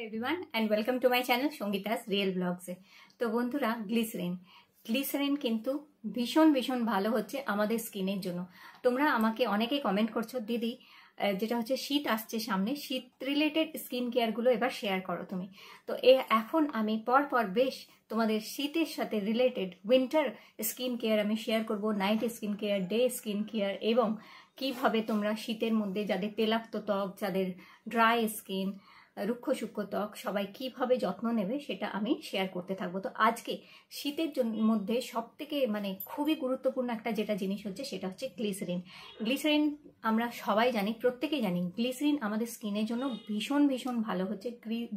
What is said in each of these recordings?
hello everyone and welcome to my channel Sangeeta's real ব্লগসে তো বন্ধুরা গ্লিসারিন গ্লিসারিন কিন্তু ভীষণ ভীষণ ভালো হচ্ছে আমাদের স্কিনের জন্য তোমরা আমাকে অনেকেই কমেন্ট করছো দিদি যেটা হচ্ছে শীত আসছে সামনে শীত রিলেটেড স্কিন কেয়ারগুলো এবার শেয়ার করো তুমি তো এ এখন আমি পর পর বেশ তোমাদের শীতের সাথে রিলেটেড উইন্টার স্কিন কেয়ার আমি শেয়ার করব night skin care day skin care এবং কিভাবে তোমরা শীতের মধ্যে যাদের তেলাক্ত ত্বক যাদের ড্রাই স্কিন রুক্ষ সূক্ষ্ম ত্বক সবাই কিভাবে যত্ন নেবে সেটা আমি শেয়ার করতে থাকবো তো আজকে শীতের মধ্যে সব থেকে মানে খুবই গুরুত্বপূর্ণ একটা যেটা জিনিস হচ্ছে সেটা হচ্ছে গ্লিসারিন গ্লিসারিন আমরা সবাই জানি প্রত্যেকেই জানি গ্লিসরিন আমাদের স্কিনের জন্য ভীষণ ভীষণ ভালো হচ্ছে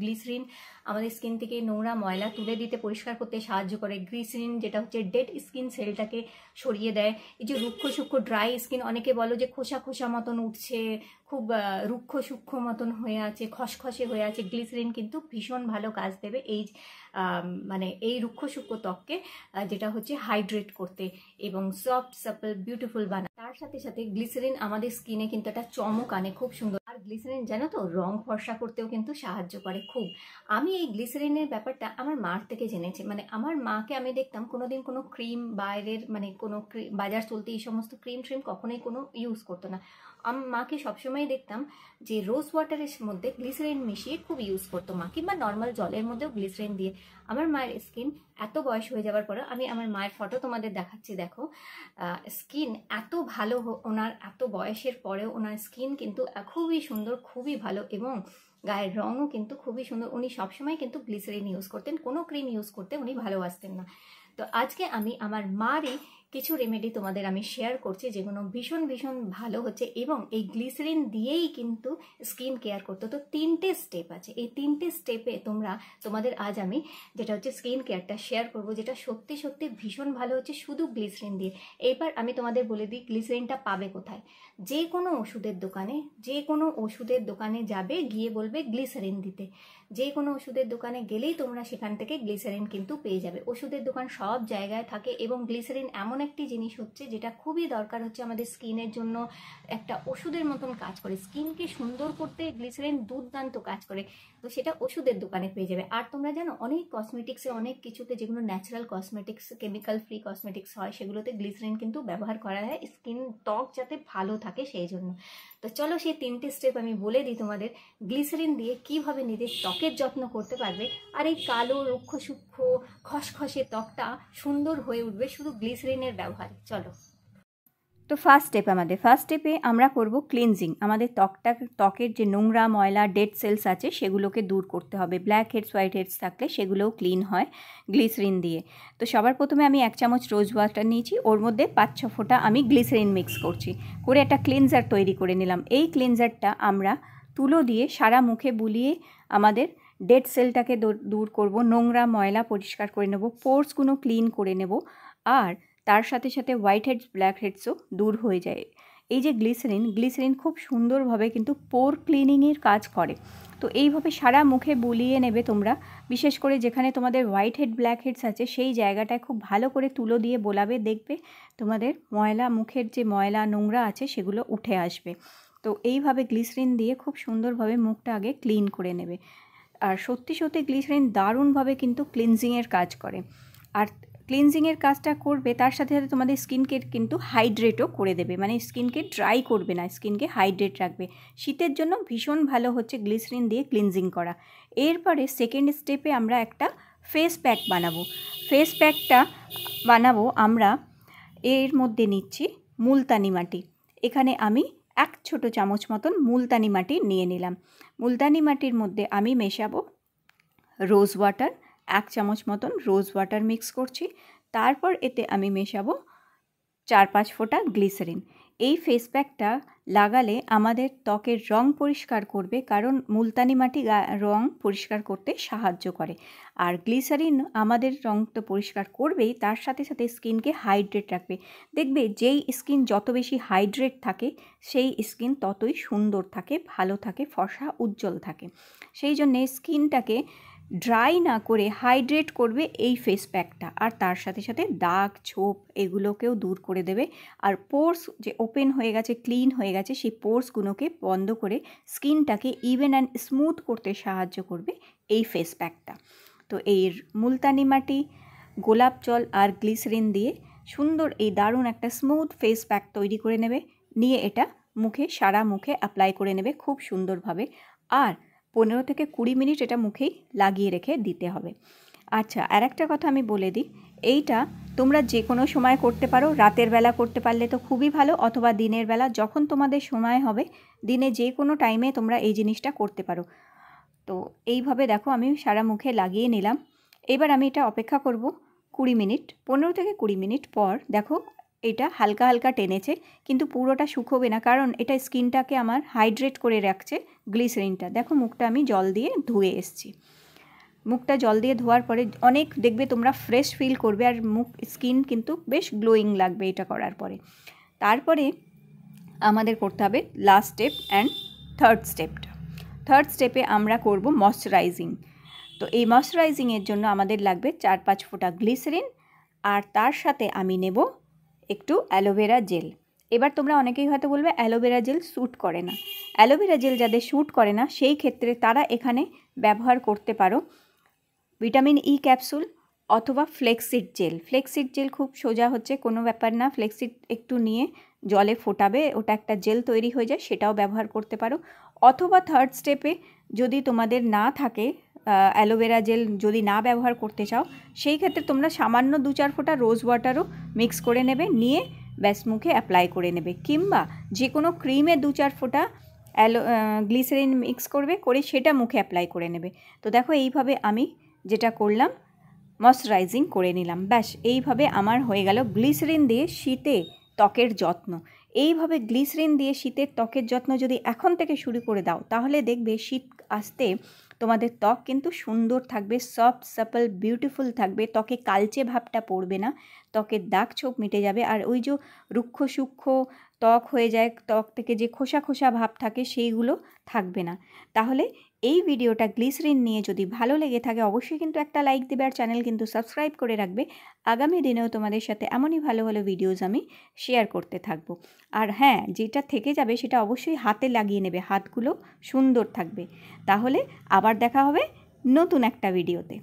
গ্লিসরিন আমাদের স্কিন থেকে নোংরা ময়লা তুলে দিতে পরিষ্কার করতে সাহায্য করে গ্লিসরিন যেটা হচ্ছে ডেড স্কিন সেলটাকে সরিয়ে দেয় এই যে রুক্ষ সূক্ষ্ম ড্রাই স্কিন অনেকে বলো যে খোসা খোসা মতন উঠছে খুব রুক্ষ সূক্ষ্ম মতন হয়ে আছে খসখসে হয়ে আছে গ্লিসরিন কিন্তু ভীষণ ভালো কাজ দেবে এই মানে এই রুক্ষ সূক্ষ্ম ত্বককে যেটা হচ্ছে হাইড্রেট করতে এবং সফট সাপল বিউটিফুল বানায় তার সাথে সাথে গ্লিসারিন আমাদের স্কিনে কিন্তু একটা চমক আনে খুব সুন্দর আর গ্লিসারিন জানো তো রং ফর্সা করতেও কিন্তু সাহায্য করে খুব আমি এই গ্লিসারিনের ব্যাপারটা আমার মার থেকে জেনেছি মানে আমার মাকে আমি দেখতাম কোনোদিন কোনো ক্রিম বাইরের মানে কোনো বাজার চলতে এই সমস্ত ক্রিম ট্রিম কখনোই কোনো ইউজ করতো না মাকে সবসময় দেখতাম যে রোজ ওয়াটারের মধ্যে গ্লিসারিন মিশিয়ে খুব ইউজ করতো মা কিংবা নর্মাল জলের মধ্যেও গ্লিসারিন দিয়ে আমার মায়ের স্কিন এত বয়স হয়ে যাওয়ার পরে আমি আমার মায়ের ফটো তোমাদের দেখাচ্ছি দেখো স্কিন এত ভালো ওনার এত বয়সের পরেও ওনার স্কিন কিন্তু খুবই সুন্দর খুবই ভালো এবং গায়ের রঙও কিন্তু খুবই সুন্দর উনি সবসময় কিন্তু গ্লিসারিন ইউজ করতেন কোনো ক্রিম ইউজ করতে উনি ভালোবাসতেন না তো আজকে আমি আমার মারই কিছু রেমেডি তোমাদের আমি শেয়ার করছি যেগুলো ভীষণ ভীষণ ভালো হচ্ছে এবং এই গ্লিসারিন দিয়েই কিন্তু স্কিন কেয়ার করতে তো তিনটে স্টেপ আছে এই তিনটে স্টেপে তোমরা তোমাদের আজ আমি যেটা হচ্ছে স্কিন কেয়ারটা শেয়ার করব যেটা সত্যি সত্যি ভীষণ ভালো হচ্ছে শুধু গ্লিসারিন দিয়ে এবার আমি তোমাদের বলে দিই গ্লিসারিনটা পাবে কোথায় যে কোনো ওষুধের দোকানে যে কোনো ওষুধের দোকানে যাবে গিয়ে বলবে গ্লিসারিন দিতে যে কোনো ওষুধের দোকানে গেলেই তোমরা সেখান থেকে গ্লিসারিন কিন্তু পেয়ে যাবে ওষুধের দোকান সব জায়গায় থাকে এবং গ্লিসারিন এমন একটি জিনিস হচ্ছে যেটা খুবই দরকার হচ্ছে আমাদের স্কিনের জন্য একটা ওষুধের মতন কাজ করে স্কিনকে সুন্দর করতে গ্লিসারিন দুর্দান্ত কাজ করে তো সেটা ওষুধের দোকানে পেয়ে যাবে আর তোমরা জানো অনেক কসমেটিক্সে অনেক কিছুতে যেগুলো natural cosmetics chemical free cosmetics হয় সেগুলোতে গ্লিসারিন কিন্তু ব্যবহার করা হয় স্কিন ত্বক যাতে ভালো থাকে সেই জন্য তো চলো সেই তিনটে স্টেপ আমি বলে দিই তোমাদের গ্লিসারিন দিয়ে কিভাবে নিজের ত্বকের যত্ন করতে পারবে আর এই কালো রুক্ষ সূক্ষ্ম খসখসে ত্বকটা সুন্দর হয়ে উঠবে শুধু গ্লিসারিনের ব্যবহারে চলো তো ফার্স্ট স্টেপ আমাদের ফার্স্ট স্টেপে আমরা করব ক্লিনজিং আমাদের ত্বকটা ত্বকের যে নোংরা ময়লা ডেড সেলস আছে সেগুলোকে দূর করতে হবে ব্ল্যাক হেডস হোয়াইট হেডস থাকলে সেগুলোও ক্লিন হয় গ্লিসারিন দিয়ে তো সবার প্রথমে আমি এক চামচ রোজ ওয়াটার নিয়েছি ওর মধ্যে পাঁচ ছ ফোঁটা আমি গ্লিসারিন মিক্স করছি করে একটা ক্লিনজার তৈরি করে নিলাম এই ক্লিনজারটা আমরা তুলো দিয়ে সারা মুখে বুলিয়ে আমাদের ডেড সেলটাকে দূর করব নোংরা ময়লা পরিষ্কার করে নেব পোর্সগুলো ক্লিন করে নেব আর তার সাথে সাথে হোয়াইট হেডস ব্ল্যাক হেডসও দূর হয়ে যায় এই যে গ্লিসারিন গ্লিসারিন খুব সুন্দরভাবে কিন্তু পোর ক্লিনিংয়ের কাজ করে তো এইভাবে সারা মুখে বুলিয়ে নেবে তোমরা বিশেষ করে যেখানে তোমাদের হোয়াইট হেড ব্ল্যাক হেডস আছে সেই জায়গাটায় খুব ভালো করে তুলো দিয়ে বোলাবে দেখবে তোমাদের ময়লা মুখের যে ময়লা নোংরা আছে সেগুলো উঠে আসবে তো এইভাবে গ্লিসারিন দিয়ে খুব সুন্দরভাবে মুখটা আগে ক্লিন করে নেবে আর সত্যি সত্যি গ্লিসারিন দারুণভাবে কিন্তু ক্লিনজিংয়ের কাজ করে আর ক্লিনজিংয়ের কাজটা করবে তার সাথে সাথে তোমাদের স্কিনকে কিন্তু হাইড্রেটও করে দেবে মানে স্কিনকে ড্রাই করবে না স্কিনকে হাইড্রেট রাখবে শীতের জন্য ভীষণ ভালো হচ্ছে গ্লিসারিন দিয়ে ক্লিনজিং করা এরপরে সেকেন্ড স্টেপে আমরা একটা ফেস প্যাক বানাবো ফেস প্যাকটা বানাবো আমরা এর মধ্যে নিচ্ছি মুলতানি মাটি এখানে আমি এক ছোট চামচ মতন মুলতানি মাটি নিয়ে নিলাম মুলতানি মাটির মধ্যে আমি মেশাবো রোজ ওয়াটার এক চামচ মতন রোজ ওয়াটার মিক্স করছি তারপর এতে আমি মেশাবো চার পাঁচ ফোঁটা গ্লিসারিন এই ফেস প্যাকটা লাগালে আমাদের ত্বকের রং পরিষ্কার করবে কারণ মুলতানি মাটি রং পরিষ্কার করতে সাহায্য করে আর গ্লিসারিন আমাদের রং তো পরিষ্কার করবেই তার সাথে সাথে স্কিনকে হাইড্রেট রাখবে দেখবে যেই স্কিন যত বেশি হাইড্রেট থাকে সেই স্কিন ততই সুন্দর থাকে ভালো থাকে ফসা উজ্জ্বল থাকে সেই জন্যে স্কিনটাকে ড্রাই না করে হাইড্রেট করবে এই ফেস প্যাকটা আর তার সাথে সাথে দাগ ছোপ এগুলোকেও দূর করে দেবে আর পোর্স যে ওপেন হয়ে গেছে ক্লিন হয়ে গেছে সেই পোর্সগুলোকে বন্ধ করে স্কিনটাকে ইভেন অ্যান্ড স্মুথ করতে সাহায্য করবে এই ফেস প্যাকটা তো এর মুলতানি মাটি গোলাপ জল আর গ্লিসারিন দিয়ে সুন্দর এই দারুণ একটা স্মুথ ফেস প্যাক তৈরি করে নেবে নিয়ে এটা মুখে সারা মুখে অ্যাপ্লাই করে নেবে খুব সুন্দরভাবে আর পনেরো থেকে কুড়ি মিনিট এটা মুখেই লাগিয়ে রেখে দিতে হবে আচ্ছা আর একটা কথা আমি বলে দিই এইটা তোমরা যে কোনো সময় করতে পারো রাতের বেলা করতে পারলে তো খুবই ভালো অথবা দিনের বেলা যখন তোমাদের সময় হবে দিনে যে কোনো টাইমে তোমরা এই জিনিসটা করতে পারো তো এইভাবে দেখো আমি সারা মুখে লাগিয়ে নিলাম এবার আমি এটা অপেক্ষা করব কুড়ি মিনিট পনেরো থেকে কুড়ি মিনিট পর দেখো এটা হালকা হালকা টেনেছে কিন্তু পুরোটা শুকোবে না কারণ এটা স্কিনটাকে আমার হাইড্রেট করে রাখছে গ্লিসারিনটা দেখো মুখটা আমি জল দিয়ে ধুয়ে এসছি মুখটা জল দিয়ে ধোয়ার পরে অনেক দেখবে তোমরা ফ্রেশ ফিল করবে আর মুখ স্কিন কিন্তু বেশ গ্লোয়িং লাগবে এটা করার পরে তারপরে আমাদের করতে হবে লাস্ট স্টেপ অ্যান্ড থার্ড স্টেপটা থার্ড স্টেপে আমরা করব ময়শ্চারাইজিং তো এই ময়শ্চারাইজিংয়ের জন্য আমাদের লাগবে চার পাঁচ ফোঁটা গ্লিসারিন আর তার সাথে আমি নেব একটু অ্যালোভেরা জেল এবার তোমরা অনেকেই হয়তো বলবে অ্যালোভেরা জেল শ্যুট করে না অ্যালোভেরা জেল যাদের শ্যুট করে না সেই ক্ষেত্রে তারা এখানে ব্যবহার করতে পারো ভিটামিন ই e ক্যাপসুল অথবা ফ্লেক্সিড জেল ফ্লেক্সিড জেল খুব সোজা হচ্ছে কোনো ব্যাপার না ফ্লেক্সিড একটু নিয়ে জলে ফোটাবে ওটা একটা জেল তৈরি হয়ে যায় সেটাও ব্যবহার করতে পারো অথবা থার্ড স্টেপে যদি তোমাদের না থাকে অ্যালোভেরা জেল যদি না ব্যবহার করতে চাও সেই ক্ষেত্রে তোমরা সামান্য দু চার ফোঁটা রোজ ওয়াটারও মিক্স করে নেবে নিয়ে ব্যাস মুখে অ্যাপ্লাই করে নেবে কিংবা যে কোনো ক্রিমে দু চার ফোঁটা অ্যালো গ্লিসারিন মিক্স করবে করে সেটা মুখে অ্যাপ্লাই করে নেবে তো দেখো এইভাবে আমি যেটা করলাম ময়শ্চারাইজিং করে নিলাম ব্যাস এইভাবে আমার হয়ে গেল গ্লিসারিন দিয়ে শীতে ত্বকের যত্ন এইভাবে গ্লিসারিন দিয়ে শীতের ত্বকের যত্ন যদি এখন থেকে শুরু করে দাও তাহলে দেখবে শীত আসতে তোমাদের ত্বক কিন্তু সুন্দর থাকবে সফট সাপল বিউটিফুল থাকবে ত্বকে কালচে ভাবটা পড়বে না ত্বকের দাগ ছোপ মিটে যাবে আর ওই যে রুক্ষ সূক্ষ্ম ত্বক হয়ে যায় ত্বক থেকে যে খোসা খোসা ভাব থাকে সেইগুলো থাকবে না তাহলে এই ভিডিওটা গ্লিসরিন নিয়ে যদি ভালো লেগে থাকে অবশ্যই কিন্তু একটা লাইক দেবে আর চ্যানেল কিন্তু সাবস্ক্রাইব করে রাখবে আগামী দিনেও তোমাদের সাথে এমনই ভালো ভালো ভিডিওস আমি শেয়ার করতে থাকব আর হ্যাঁ যেটা থেকে যাবে সেটা অবশ্যই হাতে লাগিয়ে নেবে হাতগুলো সুন্দর থাকবে তাহলে আবার দেখা হবে নতুন একটা ভিডিওতে